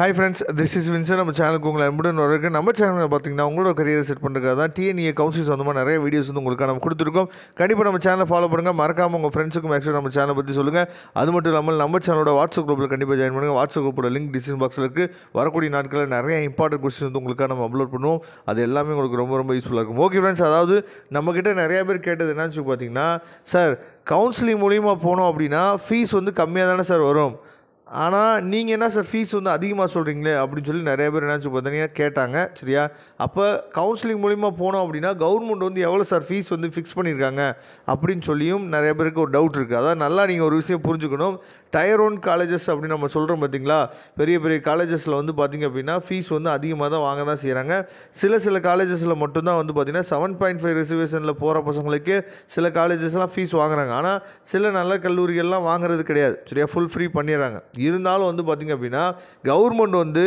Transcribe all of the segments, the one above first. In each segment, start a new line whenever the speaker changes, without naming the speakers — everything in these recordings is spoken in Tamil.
ஹாய் ஃப்ரெண்ட்ஸ் திஸ் இஸ் வின்சர் நம்ம சேனலுக்கு உங்களை அன்புடன் வரக்கு நம்ம சேனலில் பார்த்தீங்கன்னா உங்களோட கரியர் செட் பண்ணுறதுக்காக தான் டிஎன்ஏ கவுன்சில்ஸ் அந்த மாதிரி நிறைய வீடியோஸ் வந்து உங்களுக்கு நம்ம கொடுத்துருக்கோம் கண்டிப்பாக நம்ம சேனலை ஃபாலோ பண்ணுங்கள் மறக்காமல் உங்கள் ஃப்ரெண்ட்ஸுக்கும் ஆக்சுவலாக நம்ம சேனலை பற்றி சொல்லுங்கள் அது மட்டும் இல்லாமல் நம்ம சேனலோட வாட்ஸ்அப் குரூப்பில் கண்டிப்பாக ஜாயின் பண்ணுங்கள் வாட்ஸ்அப் குரூப்போட லிங்க் டிஸ்கிரிப்ஷன் பாக்ஸில் இருக்குது வரக்கூடிய நாட்களில் நிறைய இம்பார்ட்டன்ட் கொஸ்டின் வந்து உங்களுக்கு நம்ம அப்லோட் பண்ணுவோம் அது எல்லாமே உங்களுக்கு ரொம்ப ரொம்ப யூஸ்ஃபுல்லாக இருக்கும் ஓகே ஃப்ரெண்ட்ஸ் அதாவது நம்மக்கிட்ட நிறைய பேர் கேட்டது என்னன்னு பார்த்தீங்கன்னா சார் கவுன்சிலிங் மூலிமா போனோம் அப்படின்னா ஃபீஸ் வந்து கம்மியாக தானே சார் வரும் ஆனால் நீங்கள் என்ன சார் ஃபீஸ் வந்து அதிகமாக சொல்கிறீங்களே அப்படின்னு சொல்லி நிறைய பேர் என்ன பார்த்தீங்கன்னா கேட்டாங்க சரியா அப்போ கவுன்சிலிங் மூலிமா போனோம் அப்படின்னா கவர்மெண்ட் வந்து எவ்வளோ சார் ஃபீஸ் வந்து ஃபிக்ஸ் பண்ணியிருக்காங்க அப்படின்னு சொல்லியும் நிறைய பேருக்கு ஒரு டவுட் இருக்குது அதாவது நல்லா நீங்கள் ஒரு விஷயம் புரிஞ்சுக்கணும் டயர் ஒன் காலேஜஸ் அப்படின்னு நம்ம சொல்கிறோம் பார்த்திங்களா பெரிய பெரிய காலேஜஸில் வந்து பார்த்திங்க அப்படின்னா ஃபீஸ் வந்து அதிகமாக தான் வாங்க தான் செய்கிறாங்க சில சில காலேஜஸில் மட்டும்தான் வந்து பார்த்திங்கன்னா செவன் பாயிண்ட் ஃபைவ் ரிசர்வேஷனில் போகிற பசங்களுக்கு சில காலேஜஸ்லாம் ஃபீஸ் வாங்குறாங்க ஆனால் சில நல்ல கல்லூரிகள்லாம் வாங்குறது கிடையாது சரியா ஃபுல் ஃப்ரீ பண்ணிடுறாங்க இருந்தாலும் வந்து பார்த்திங்க அப்படின்னா கவர்மெண்ட் வந்து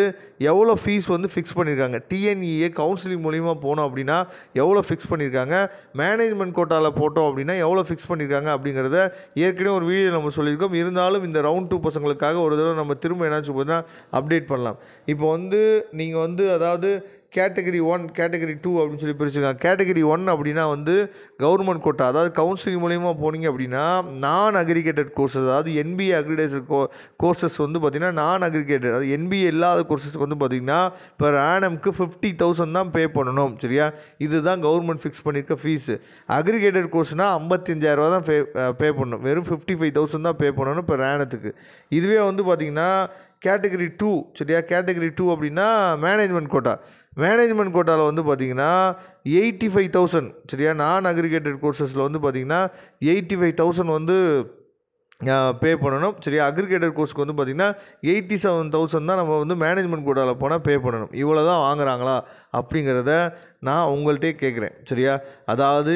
எவ்வளோ ஃபீஸ் வந்து ஃபிக்ஸ் பண்ணியிருக்காங்க டிஎன்இஏ கவுன்சிலிங் e மூலிமா போனோம் அப்படின்னா எவ்வளோ ஃபிக்ஸ் பண்ணியிருக்காங்க மேனேஜ்மெண்ட் கோட்டாவில் போட்டோம் அப்படின்னா எவ்வளோ ஃபிக்ஸ் பண்ணியிருக்காங்க அப்படிங்கிறத ஏற்கனவே ஒரு வீடியோ நம்ம சொல்லியிருக்கோம் இருந்தாலும் இந்த ரவுண்ட் டூ பசங்களுக்காக ஒரு தடவை நம்ம திரும்ப என்னாச்சு போதுன்னா அப்டேட் பண்ணலாம் இப்போ வந்து நீங்கள் வந்து அதாவது கேட்டகரி ஒன் கேட்டகரி டூ அப்படின்னு சொல்லி பிரிச்சுருக்காங்க கேட்டகரி ஒன் அப்படின்னா வந்து கவர்மெண்ட் கோட்டா அதாவது கவுன்சிலிங் மூலயமா போனீங்க அப்படின்னா நான் அக்ரிகேட்டட் கோர்சஸ் அதாவது என்பிஏ அக்ரிகேட்டட் கோ கோர்சஸ் வந்து பார்த்திங்கன்னா நான் அக்ரிகேட்டட் அதாவது என்பிஏ இல்லாத கோர்சஸ்க்கு வந்து பார்த்திங்கன்னா இப்போ ஆனம்க்கு ஃபிஃப்டி தௌசண்ட் தான் பே பண்ணணும் சரியா இதுதான் கவர்மெண்ட் ஃபிக்ஸ் பண்ணியிருக்க ஃபீஸு அக்ரிகேட்டட் கோர்ஸ்னால் ஐம்பத்தஞ்சாயிரரூவா தான் பே பே பண்ணணும் வெறும் ஃபிஃப்டி ஃபைவ் தௌசண்ட் தான் பே பண்ணணும் இப்போ ரேனத்துக்கு இதுவே வந்து பார்த்திங்கன்னா கேட்டகரி டூ சரியா கேட்டகரி டூ அப்படின்னா மேனேஜ்மெண்ட் கோட்டா மேனேஜ்மெண்ட் கோட்டாவில் வந்து பார்த்திங்கன்னா எயிட்டி ஃபைவ் தௌசண்ட் சரியா நான் அக்ரிகேட்டட் கோர்சஸில் வந்து பார்த்திங்கன்னா எயிட்டி ஃபைவ் தௌசண்ட் வந்து பே பண்ணணும் சரியா அக்ரிகேட்டர் கோர்ஸ்க்கு வந்து பார்த்திங்கன்னா எயிட்டி செவன் தௌசண்ட் தான் நம்ம வந்து மேனேஜ்மெண்ட் கோட்டாவில் போனால் பே பண்ணணும் இவ்வளோ தான் வாங்குகிறாங்களா அப்படிங்கிறத நான் உங்கள்கிட்டே கேட்குறேன் சரியா அதாவது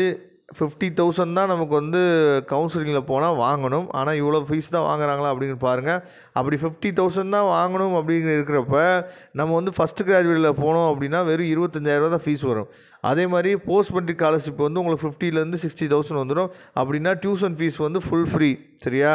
ஃபிஃப்டி தௌசண்ட் தான் நமக்கு வந்து கவுன்சிலிங்கில் போனால் வாங்கணும் ஆனால் இவ்வளோ ஃபீஸ் தான் வாங்குறாங்களா அப்படின்னு பாருங்கள் அப்படி ஃபிஃப்டி தௌசண்ட் தான் வாங்கணும் அப்படிங்கிற இருக்கிறப்ப நம்ம வந்து ஃபஸ்ட்டு கிராஜுவேட்டில் போனோம் அப்படின்னா வெறும் இருபத்தஞ்சாயிரரூவா தான் ஃபீஸ் வரும் அதே மாதிரி போஸ்ட் பண்ணி ஸ்காலர்ஷிப் வந்து உங்களுக்கு ஃபிஃப்டிலேருந்து சிக்ஸ்டி தௌசண்ட் வந்துடும் அப்படின்னா டியூஷன் ஃபீஸ் வந்து ஃபுல் ஃப்ரீ சரியா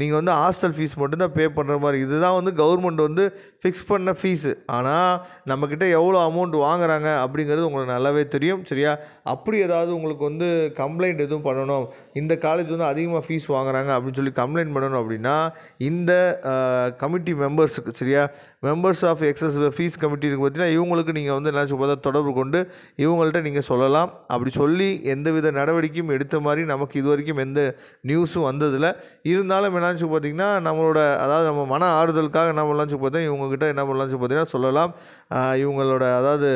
நீங்கள் வந்து ஹாஸ்டல் ஃபீஸ் மட்டும்தான் பே பண்ணுற மாதிரி இதுதான் வந்து கவர்மெண்ட் வந்து ஃபிக்ஸ் பண்ண ஃபீஸு ஆனால் நம்மக்கிட்ட எவ்வளோ அமௌண்ட் வாங்குறாங்க அப்படிங்கிறது உங்களுக்கு நல்லாவே தெரியும் சரியா அப்படி ஏதாவது உங்களுக்கு வந்து கம்ப்ளைண்ட் எதுவும் பண்ணணும் இந்த காலேஜ் வந்து அதிகமாக ஃபீஸ் வாங்குறாங்க அப்படின்னு சொல்லி கம்ப்ளைண்ட் பண்ணணும் அப்படின்னா இந்த கமிட்டி மெம்பர்ஸுக்கு சரியா members of excess fees committee இருக்குது பார்த்தீங்கன்னா இவங்களுக்கு நீங்கள் வந்து என்ன பார்த்தா தொடர்பு கொண்டு இவங்கள்ட்ட நீங்கள் சொல்லலாம் அப்படி சொல்லி எந்தவித நடவடிக்கையும் எடுத்த மாதிரி நமக்கு இது வரைக்கும் எந்த நியூஸும் வந்ததில்லை இருந்தாலும் வேணாச்சு பார்த்திங்கன்னா நம்மளோட அதாவது நம்ம மன ஆறுதலுக்காக என்ன பண்ணலாம்னு பார்த்தா இவங்ககிட்ட என்ன பண்ணலாம்னு பார்த்தீங்கன்னா சொல்லலாம் இவங்களோட அதாவது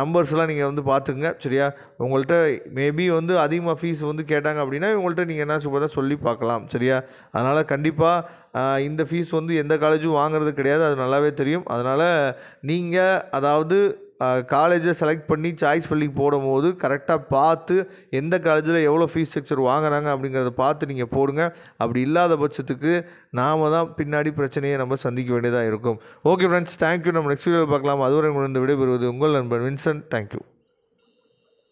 நம்பர்ஸ்லாம் நீங்கள் வந்து பார்த்துக்குங்க சரியா உங்கள்கிட்ட மேபி வந்து அதிகமாக ஃபீஸ் வந்து கேட்டாங்க அப்படின்னா இவங்கள்ட்ட நீங்கள் என்ன பார்த்தா சொல்லி பார்க்கலாம் சரியா அதனால் கண்டிப்பாக இந்த ஃபீஸ் வந்து எந்த காலேஜும் வாங்குறது கிடையாது அது நல்லாவே தெரியும் அதனால் நீங்கள் அதாவது காலேஜை செலக்ட் பண்ணி சாய்ஸ் பண்ணி போடும்போது கரெக்டாக பார்த்து எந்த காலேஜில் எவ்வளோ ஃபீஸ் ஸ்ட்ரக்சர் வாங்குறாங்க அப்படிங்கிறத பார்த்து நீங்கள் போடுங்க அப்படி இல்லாத பட்சத்துக்கு நாம் தான் பின்னாடி பிரச்சனையை நம்ம சந்திக்க வேண்டியதாக இருக்கும் ஓகே ஃப்ரெண்ட்ஸ் தேங்க்யூ நம்ம நெக்ஸ்ட் வீடியோவில் பார்க்கலாம் அதுவரை இந்த விடைபெறுவது உங்கள் நண்பன் வின்சென்ட் தேங்க்யூ